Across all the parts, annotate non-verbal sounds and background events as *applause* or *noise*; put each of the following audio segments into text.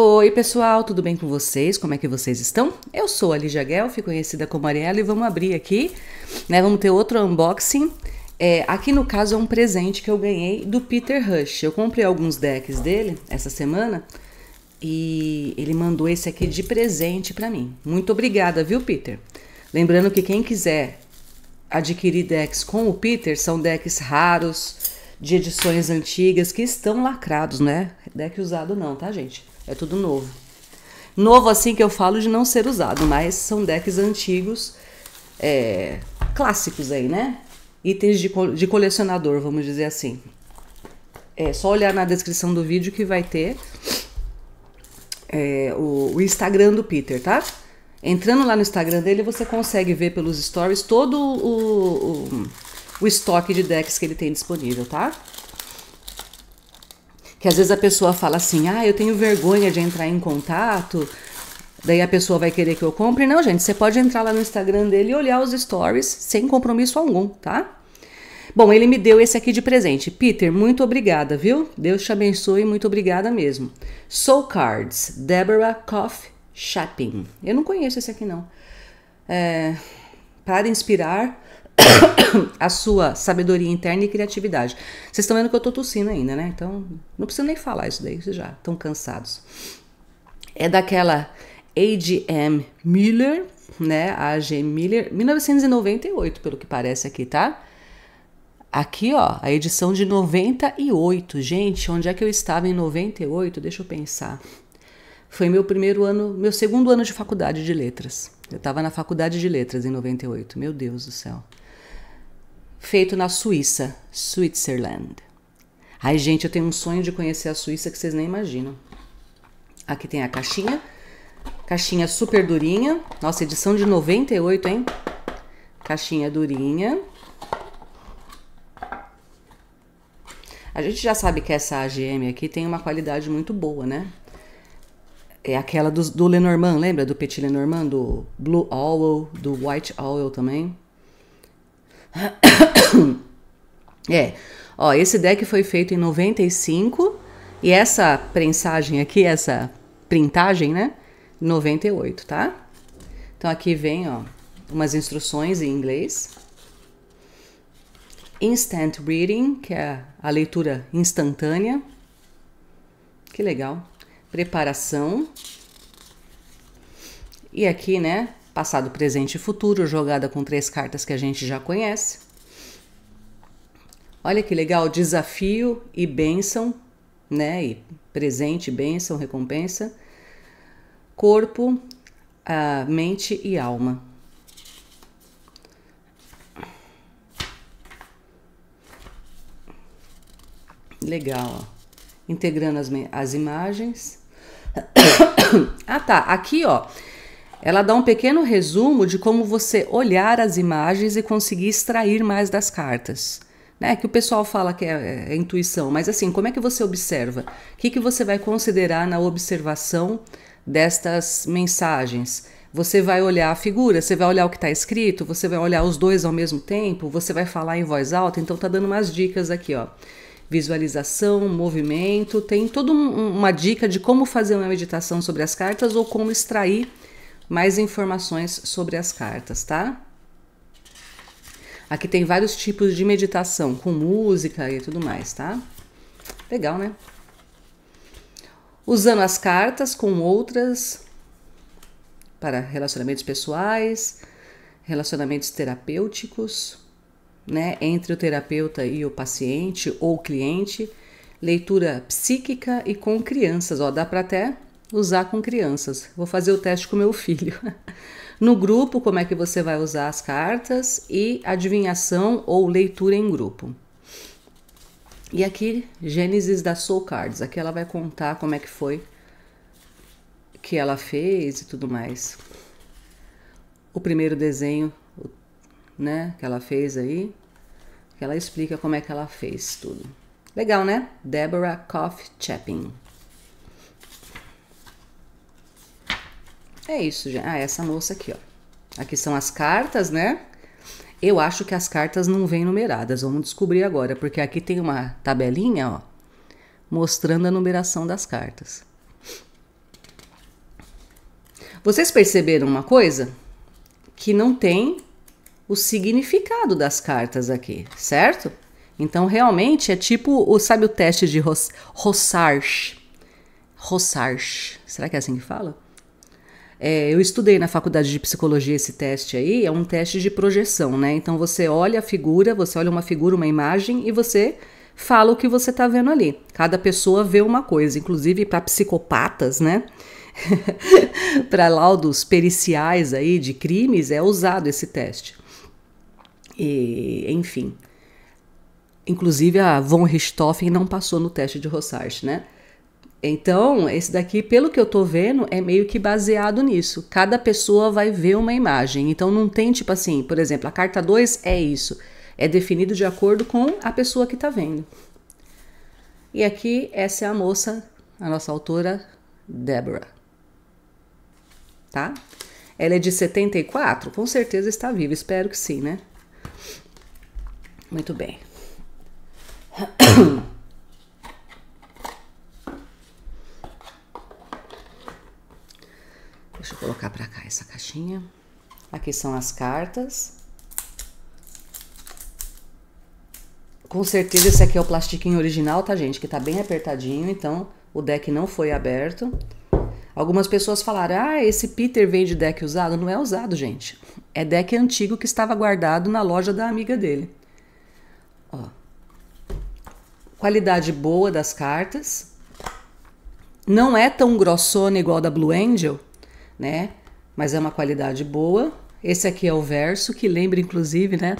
Oi, pessoal, tudo bem com vocês? Como é que vocês estão? Eu sou a Lígia Guelfi, conhecida como Ariela, e vamos abrir aqui, né? Vamos ter outro unboxing. É, aqui no caso é um presente que eu ganhei do Peter Rush. Eu comprei alguns decks dele essa semana e ele mandou esse aqui de presente para mim. Muito obrigada, viu, Peter? Lembrando que quem quiser adquirir decks com o Peter são decks raros de edições antigas que estão lacrados, né? Deck usado não, tá, gente? É tudo novo. Novo assim que eu falo de não ser usado, mas são decks antigos, é, clássicos aí, né? Itens de, de colecionador, vamos dizer assim. É só olhar na descrição do vídeo que vai ter é, o, o, Instagram do Peter, tá? Entrando lá no Instagram dele, você consegue ver pelos stories todo o, o, o estoque de decks que ele tem disponível, tá? que às vezes a pessoa fala assim: ah, eu tenho vergonha de entrar em contato. Daí a pessoa vai querer que eu compre. Não, gente, você pode entrar lá no Instagram dele e olhar os stories sem compromisso algum, tá? Bom, ele me deu esse aqui de presente. Peter, muito obrigada, viu? Deus te abençoe, muito obrigada mesmo. Soul Cards, Deborah Koff shopping. Eu não conheço esse aqui, não. É, para inspirar *coughs* a sua sabedoria interna e criatividade. Vocês estão vendo que eu tô tossindo ainda, né? Então, não preciso nem falar isso daí, vocês já estão cansados. É daquela A.G.M. Miller, né? G. Miller, 1998, pelo que parece aqui, tá? Aqui, ó, a edição de 98. Gente, onde é que eu estava em 98? Deixa eu pensar. Foi meu primeiro ano, meu segundo ano de faculdade de letras. Eu estava na faculdade de letras em 98. Meu Deus do céu feito na Suíça, Switzerland. Ai, gente, eu tenho um sonho de conhecer a Suíça que vocês nem imaginam. Aqui tem a caixinha. Caixinha super durinha. Nossa, edição de 98, hein? Caixinha durinha. A gente já sabe que essa AGM aqui tem uma qualidade muito boa, né? É aquela do, do Lenormand, lembra? Do Petit Lenormand, do Blue Owl, do White Owl também. *coughs* é, ó, esse deck foi feito em 95 e essa prensagem aqui, essa printagem, né? 98, tá? Então aqui vem, ó, umas instruções em inglês. Instant Reading, que é a leitura instantânea. Que legal. Preparação. E aqui, né, passado, presente e futuro, jogada com três cartas que a gente já conhece. Olha que legal, desafio e bênção, né? E presente, bênção, recompensa. Corpo, ah, mente e alma. Legal, ó. Integrando as, as imagens. *coughs* ah, tá. Aqui, ó. Ela dá um pequeno resumo de como você olhar as imagens e conseguir extrair mais das cartas. Né? Que o pessoal fala que é, é, intuição, mas assim, como é que você observa? O que, que você vai considerar na observação destas mensagens? Você vai olhar a figura, você vai olhar o que está escrito, você vai olhar os dois ao mesmo tempo, você vai falar em voz alta. Então, tá dando umas dicas aqui, ó. Visualização, movimento, tem toda um, uma dica de como fazer uma meditação sobre as cartas ou como extrair mais informações sobre as cartas, tá? Aqui tem vários tipos de meditação, com música e tudo mais, tá? Legal, né? Usando as cartas com outras para relacionamentos pessoais, relacionamentos terapêuticos, né, entre o terapeuta e o paciente ou cliente, leitura psíquica e com crianças, ó, dá para até usar com crianças. Vou fazer o teste com meu filho. *laughs* No grupo, como é que você vai usar as cartas e adivinhação ou leitura em grupo. E aqui, Gênesis da Soul Cards. Aqui ela vai contar como é que foi que ela fez e tudo mais. O primeiro desenho, né, que ela fez aí, que ela explica como é que ela fez tudo. Legal, né? Deborah Coffee Chapin. É isso, gente. Ah, essa moça aqui, ó. Aqui são as cartas, né? Eu acho que as cartas não vêm numeradas, vamos descobrir agora, porque aqui tem uma tabelinha, ó, mostrando a numeração das cartas. Vocês perceberam uma coisa? Que não tem o significado das cartas aqui, certo? Então, realmente é tipo, o, sabe o teste de Rossarch? Rossarch, será que é assim que fala? É, eu estudei na faculdade de psicologia esse teste aí, é um teste de projeção, né? Então você olha a figura, você olha uma figura, uma imagem e você fala o que você está vendo ali. Cada pessoa vê uma coisa, inclusive para psicopatas, né? *laughs* para laudos periciais aí de crimes é usado esse teste. E, enfim. Inclusive a von Richthofen não passou no teste de Rossart, né? Então, esse daqui, pelo que eu tô vendo, é meio que baseado nisso. Cada pessoa vai ver uma imagem. Então, não tem tipo assim, por exemplo, a carta 2 é isso. É definido de acordo com a pessoa que tá vendo. E aqui, essa é a moça, a nossa autora, Deborah. Tá? Ela é de 74? Com certeza está viva, espero que sim, né? Muito bem. *clears throat* Deixa eu colocar para cá essa caixinha. Aqui são as cartas. Com certeza esse aqui é o plastiquinho original, tá, gente? Que tá bem apertadinho, então o deck não foi aberto. Algumas pessoas falaram, ah, esse Peter veio de deck usado. Não é usado, gente. É deck antigo que estava guardado na loja da amiga dele. Ó. Qualidade boa das cartas. Não é tão grossona igual da Blue Angel, né? Mas é uma qualidade boa. Esse aqui é o verso, que lembra inclusive, né?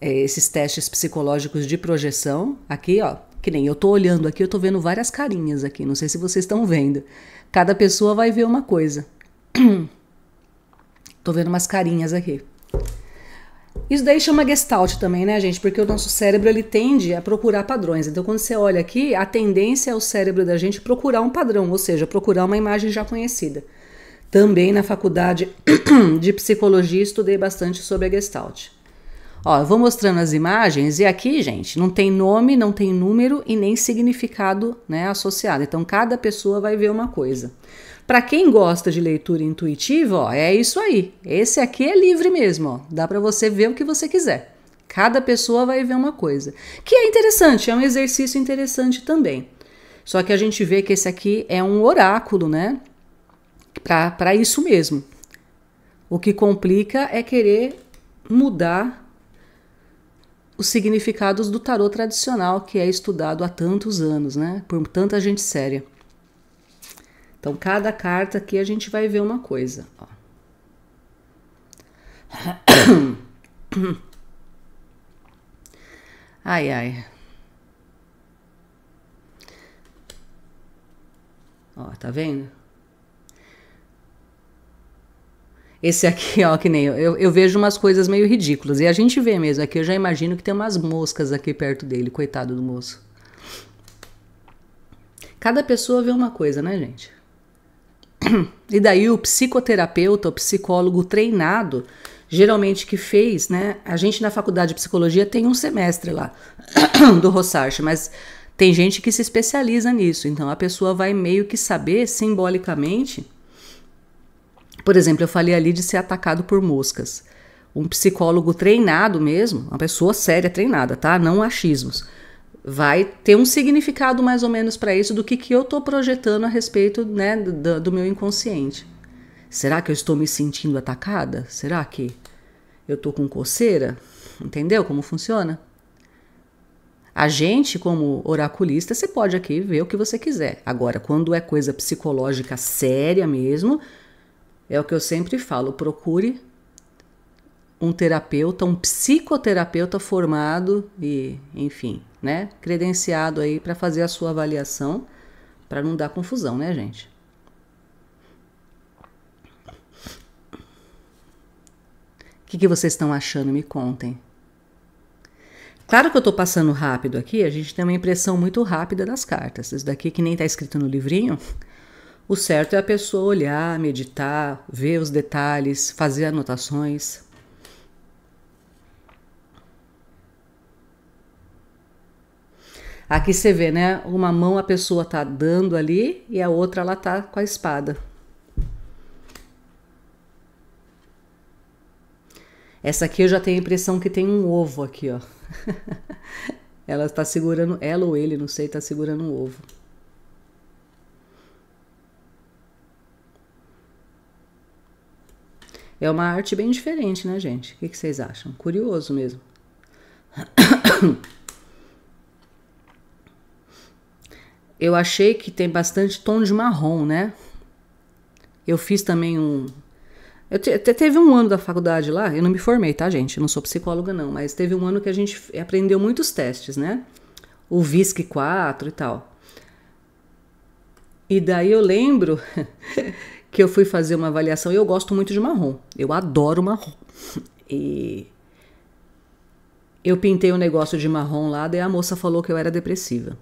É, esses testes psicológicos de projeção. Aqui, ó, que nem eu tô olhando aqui, eu tô vendo várias carinhas aqui, não sei se vocês estão vendo. Cada pessoa vai ver uma coisa. *clears throat* tô vendo umas carinhas aqui. Isso daí chama gestalt também, né, gente? Porque o nosso cérebro ele tende a procurar padrões. Então, quando você olha aqui, a tendência é o cérebro da gente procurar um padrão, ou seja, procurar uma imagem já conhecida. Também na faculdade *clears throat* de psicologia estudei bastante sobre a Gestalt. Ó, eu vou mostrando as imagens e aqui, gente, não tem nome, não tem número e nem significado, né, associado. Então cada pessoa vai ver uma coisa. Para quem gosta de leitura intuitiva, ó, é isso aí. Esse aqui é livre mesmo, ó. Dá para você ver o que você quiser. Cada pessoa vai ver uma coisa. Que é interessante, é um exercício interessante também. Só que a gente vê que esse aqui é um oráculo, né? para isso mesmo. O que complica é querer mudar os significados do tarô tradicional que é estudado há tantos anos, né? Por tanta gente séria. Então, cada carta aqui a gente vai ver uma coisa. Ó. *coughs* Ai, ai. Ó, tá vendo? Esse aqui, *laughs* ó, que nem eu, eu, eu, vejo umas coisas meio ridículas. E a gente vê mesmo aqui, é eu já imagino que tem umas moscas aqui perto dele, coitado do moço. Cada pessoa vê uma coisa, né, gente? *clears throat* E daí o psicoterapeuta, o psicólogo treinado, geralmente que fez, né? A gente na faculdade de psicologia tem um semestre lá *clears throat* do Rossarche, mas tem gente que se especializa nisso. Então a pessoa vai meio que saber simbolicamente por exemplo, eu falei ali de ser atacado por moscas. Um psicólogo treinado mesmo, uma pessoa séria treinada, tá? Não achismos. Vai ter um significado mais ou menos para isso do que, que eu estou projetando a respeito né, do, do meu inconsciente. Será que eu estou me sentindo atacada? Será que eu estou com coceira? Entendeu como funciona? A gente, como oraculista, você pode aqui ver o que você quiser. Agora, quando é coisa psicológica séria mesmo, é o que eu sempre falo: procure um terapeuta, um psicoterapeuta formado e, enfim, né, credenciado aí para fazer a sua avaliação, para não dar confusão, né, gente? O que, que vocês estão achando? Me contem. Claro que eu estou passando rápido aqui, a gente tem uma impressão muito rápida das cartas. Isso daqui que nem está escrito no livrinho, o certo é a pessoa olhar, meditar, ver os detalhes, fazer anotações. Aqui você vê, né? Uma mão a pessoa tá dando ali e a outra ela tá com a espada. Essa aqui eu já tenho a impressão que tem um ovo aqui, ó. *laughs* ela está segurando, ela ou ele, não sei, está segurando um ovo. É uma arte bem diferente, né, gente? O que, que vocês acham? Curioso mesmo. Eu achei que tem bastante tom de marrom, né? Eu fiz também um. Eu te, teve um ano da faculdade lá, eu não me formei, tá, gente? Eu não sou psicóloga, não, mas teve um ano que a gente aprendeu muitos testes, né? O VISC 4 e tal. E daí eu lembro *laughs* que eu fui fazer uma avaliação e eu gosto muito de marrom. Eu adoro marrom. *laughs* E eu pintei um negócio de marrom lá, daí a moça falou que eu era depressiva.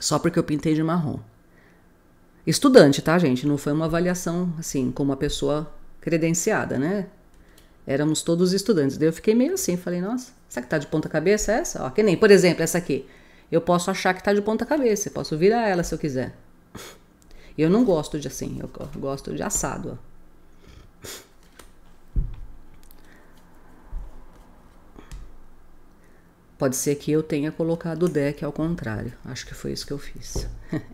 Só porque eu pintei de marrom. Estudante, tá, gente? Não foi uma avaliação assim, com uma pessoa credenciada, né? Éramos todos estudantes. Daí eu fiquei meio assim, falei, nossa, será que tá de ponta cabeça essa? Ó, que nem, por exemplo, essa aqui. Eu posso achar que tá de ponta cabeça, eu posso virar ela se eu quiser. *laughs* Eu não gosto de assim, eu gosto de assado. Pode ser que eu tenha colocado o deck ao contrário. Acho que foi isso que eu fiz. *laughs*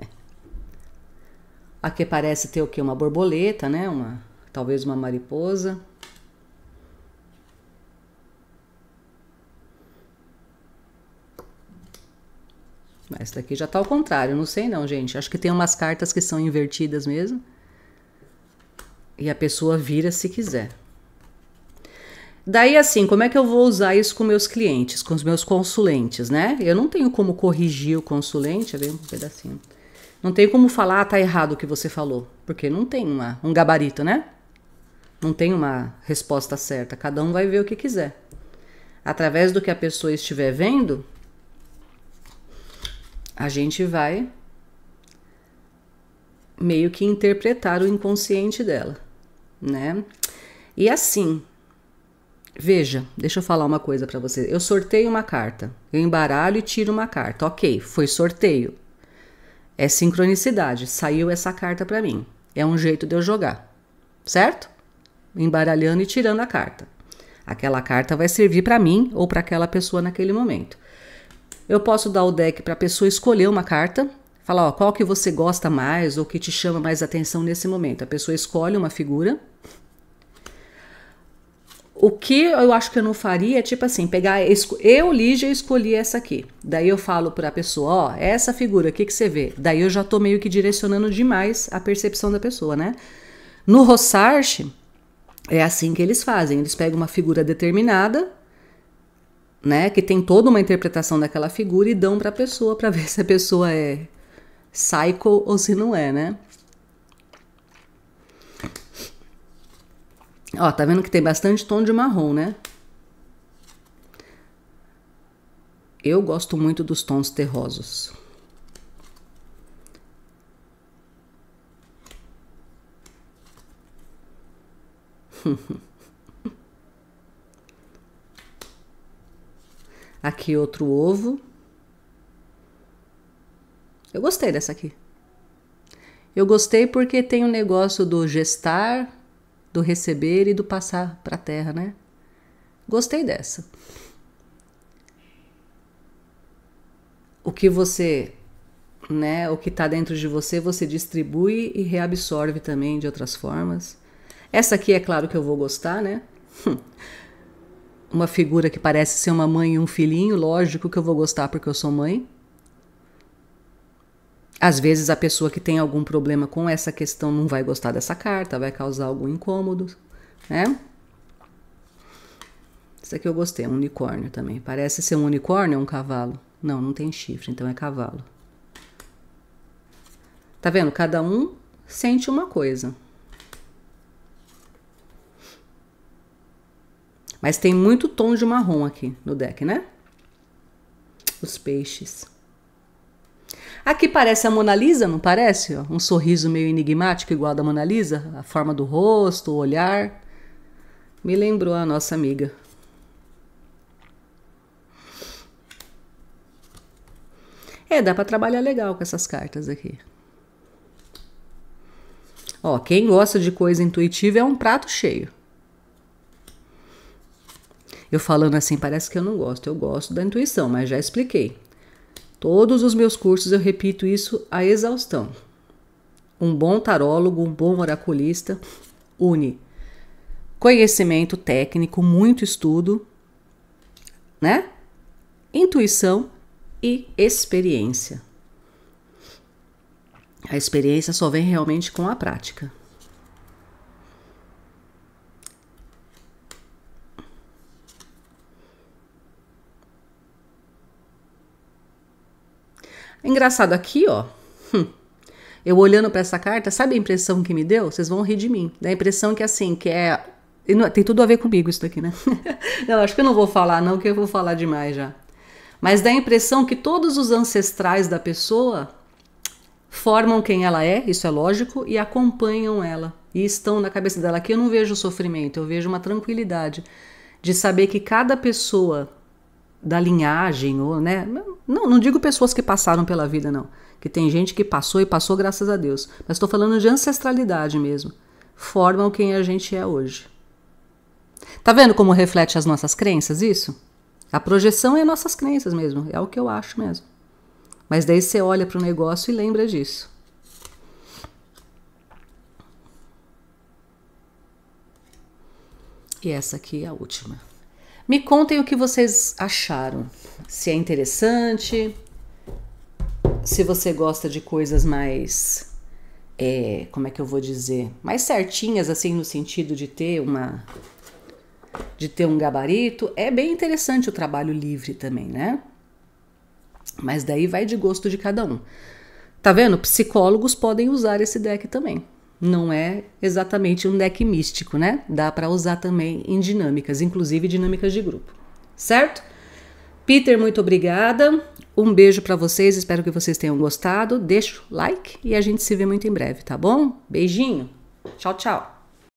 Aqui parece ter o que? Uma borboleta, né? Uma, talvez uma mariposa. Essa daqui já tá ao contrário, não sei não, gente. Acho que tem umas cartas que são invertidas mesmo. E a pessoa vira se quiser. Daí assim, como é que eu vou usar isso com meus clientes, com os meus consulentes, né? Eu não tenho como corrigir o consulente, ver é um pedacinho. Não tem como falar, ah, tá errado o que você falou, porque não tem uma, um gabarito, né? Não tem uma resposta certa, cada um vai ver o que quiser. Através do que a pessoa estiver vendo, a gente vai meio que interpretar o inconsciente dela, né? E assim, veja, deixa eu falar uma coisa para você. Eu sorteio uma carta, eu embaralho e tiro uma carta. OK, foi sorteio. É sincronicidade, saiu essa carta para mim. É um jeito de eu jogar. Certo? Embaralhando e tirando a carta. Aquela carta vai servir para mim ou para aquela pessoa naquele momento. Eu posso dar o deck para a pessoa escolher uma carta, falar ó, qual que você gosta mais ou que te chama mais atenção nesse momento. A pessoa escolhe uma figura. O que eu acho que eu não faria é tipo assim, pegar eu Lígia escolhi essa aqui. Daí eu falo para a pessoa, ó, essa figura, o que que você vê? Daí eu já tô meio que direcionando demais a percepção da pessoa, né? No Rossarche é assim que eles fazem, eles pegam uma figura determinada, né, que tem toda uma interpretação daquela figura e dão para a pessoa para ver *laughs* se a pessoa é psycho ou se não é, né? Ó, tá vendo que tem bastante tom de marrom, né? Eu gosto muito dos tons terrosos. *laughs* Aqui outro ovo. Eu gostei dessa aqui. Eu gostei porque tem o um negócio do gestar, do receber e do passar para a terra, né? Gostei dessa. O que você, né, o que está dentro de você, você distribui e reabsorve também de outras formas. Essa aqui é claro que eu vou gostar, né? *laughs* uma figura que parece ser uma mãe e um filhinho, lógico que eu vou gostar porque eu sou mãe. Às vezes a pessoa que tem algum problema com essa questão não vai gostar dessa carta, vai causar algum incômodo, né? Isso aqui eu gostei, é um unicórnio também. Parece ser um unicórnio ou um cavalo? Não, não tem chifre, então é cavalo. Tá vendo? Cada um sente uma coisa. Mas tem muito tom de marrom aqui no deck, né? Os peixes. Aqui parece a Mona Lisa, não parece? Um sorriso meio enigmático, igual a da Mona Lisa. A forma do rosto, o olhar. Me lembrou a nossa amiga. É, dá para trabalhar legal com essas cartas aqui. Ó, quem gosta de coisa intuitiva é um prato cheio. Eu falando assim, parece que eu não gosto. Eu gosto da intuição, mas já expliquei. Todos os meus cursos eu repito isso à exaustão. Um bom tarólogo, um bom oraculista une conhecimento técnico, muito estudo, né? Intuição e experiência. A experiência só vem realmente com a prática. Engraçado aqui, ó. Hum, eu olhando para essa carta, sabe a impressão que me deu? Vocês vão rir de mim. Da impressão que assim, que é tem tudo a ver comigo isso daqui, né? *laughs* não, acho que eu não vou falar não, que eu vou falar demais já. Mas dá a impressão que todos os ancestrais da pessoa formam quem ela é, isso é lógico, e acompanham ela. E estão na cabeça dela. Aqui eu não vejo sofrimento, eu vejo uma tranquilidade de saber que cada pessoa da linhagem, ou, né? Não, não digo pessoas que passaram pela vida, não. Que tem gente que passou e passou graças a Deus. Mas estou falando de ancestralidade mesmo. Formam quem a gente é hoje. Tá vendo como reflete as nossas crenças isso? A projeção é nossas crenças mesmo, é o que eu acho mesmo. Mas daí você olha para o negócio e lembra disso. E essa aqui é a última. Me contem o que vocês acharam. Se é interessante, se você gosta de coisas mais. É, como é que eu vou dizer? Mais certinhas, assim, no sentido de ter uma. de ter um gabarito. É bem interessante o trabalho livre também, né? Mas daí vai de gosto de cada um. Tá vendo? Psicólogos podem usar esse deck também não é exatamente um deck místico, né? Dá para usar também em dinâmicas, inclusive dinâmicas de grupo, certo? Peter, muito obrigada. Um beijo para vocês, espero que vocês tenham gostado. Deixa o like e a gente se vê muito em breve, tá bom? Beijinho. Tchau, tchau.